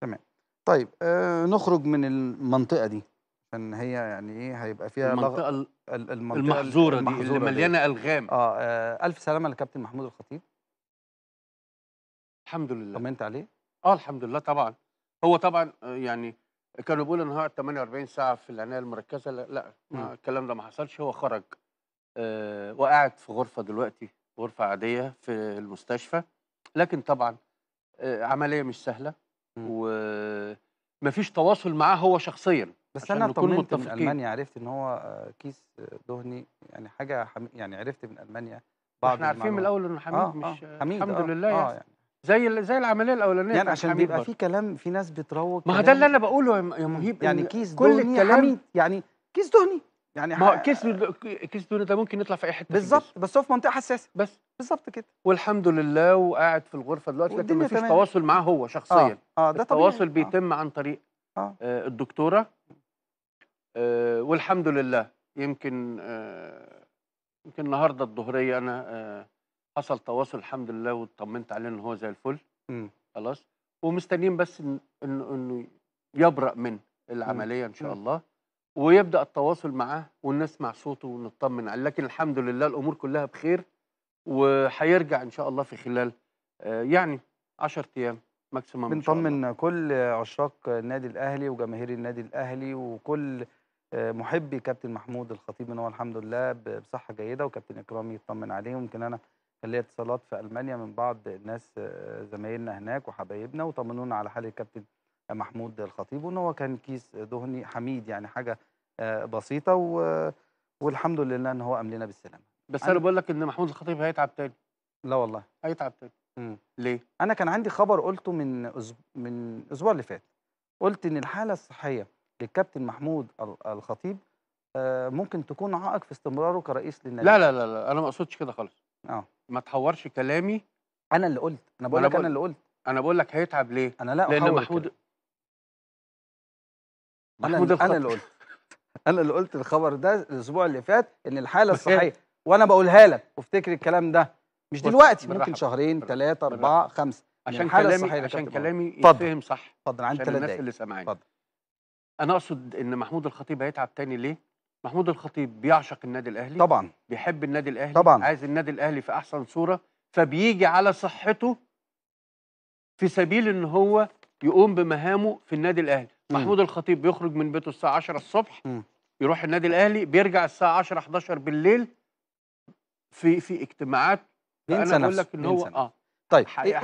تمام. طيب آه نخرج من المنطقة دي، عشان هي يعني إيه هيبقى فيها المنطقة المنطقة المحظورة دي، اللي المحظورة مليانة ألغام. آه،, آه ألف سلامة لكابتن محمود الخطيب. الحمد لله. طمنت عليه؟ آه الحمد لله طبعًا. هو طبعًا آه، يعني كانوا بيقولوا هو 48 ساعة في العناية المركزة، لأ، لأ الكلام ده ما حصلش، هو خرج آه وقاعد في غرفة دلوقتي، غرفة عادية في المستشفى، لكن طبعًا آه عملية مش سهلة. ومفيش تواصل معاه هو شخصيا بس انا طمنت من المانيا عرفت ان هو آه، كيس آه، دهني يعني حاجه حم... يعني عرفت من المانيا بعض احنا عارفين من الاول انه حميد آه مش آه حميد الحمد آه لله آه يعني, يعني. زي زي العمليه الاولانيه يعني عشان بيبقى في كلام في ناس بتروج ما هو ده اللي انا بقوله يا مهيب يعني كيس دهني كل دهني حميد يعني كيس دهني يعني ما كيس كيس كسب دون ده ممكن يطلع في اي حته بالظبط بس هو في منطقه حساسه بس بالظبط كده والحمد لله وقاعد في الغرفه دلوقتي لكن مفيش تمام. تواصل معاه هو آه، شخصيا اه, آه ده طبيعي التواصل آه. بيتم آه. عن طريق آه. آه. الدكتوره آه والحمد لله يمكن آه يمكن النهارده الظهريه انا آه حصل تواصل الحمد لله واطمنت عليه ان هو زي الفل خلاص ومستنيين بس انه انه يبرأ من العمليه ان شاء الله ويبدا التواصل معاه ونسمع صوته ونطمن عليه لكن الحمد لله الامور كلها بخير وهيرجع ان شاء الله في خلال آه، يعني 10 ايام ماكسيمم بنطمن كل عشاق النادي الاهلي وجماهير النادي الاهلي وكل آه، محبي كابتن محمود الخطيب ان هو الحمد لله بصحه جيده وكابتن اكرامي يطمن عليه ويمكن انا خليت ليا اتصالات في المانيا من بعض الناس آه، زمايلنا هناك وحبايبنا وطمنونا على حال الكابتن محمود الخطيب وان هو كان كيس دهني حميد يعني حاجه آه، بسيطه و... والحمد لله ان هو املنا بالسلامه بس انا بقول لك ان محمود الخطيب هيتعب تاني لا والله هيتعب تاني مم. ليه انا كان عندي خبر قلته من أز... من الاسبوع اللي فات قلت ان الحاله الصحيه للكابتن محمود الخطيب آه، ممكن تكون عائق في استمراره كرئيس للنادي لا لا لا, لا انا ما اقصدش كده خالص اه ما تحورش كلامي انا اللي قلت انا بقول لك انا اللي قلت انا بقول لك هيتعب ليه انا لا لان محمود كده. انا انا اللي قلت انا اللي قلت الخبر ده الاسبوع اللي فات ان الحاله الصحيه وانا بقولها لك وافتكر الكلام ده مش دلوقتي ممكن شهرين ثلاثه اربعه خمسه عشان كلامي عشان كلامي يتفهم صح اتفضل عن ثلاث دقايق اللي سامعاني انا اقصد ان محمود الخطيب هيتعب تاني ليه محمود الخطيب بيعشق النادي الاهلي طبعا بيحب النادي الاهلي طبعا عايز النادي الاهلي في احسن صوره فبيجي على صحته في سبيل ان هو يقوم بمهامه في النادي الاهلي محمود الخطيب بيخرج من بيته الساعه 10 الصبح م. يروح النادي الاهلي بيرجع الساعه 10 11 بالليل في في اجتماعات انا بقول لك ان هو اه طيب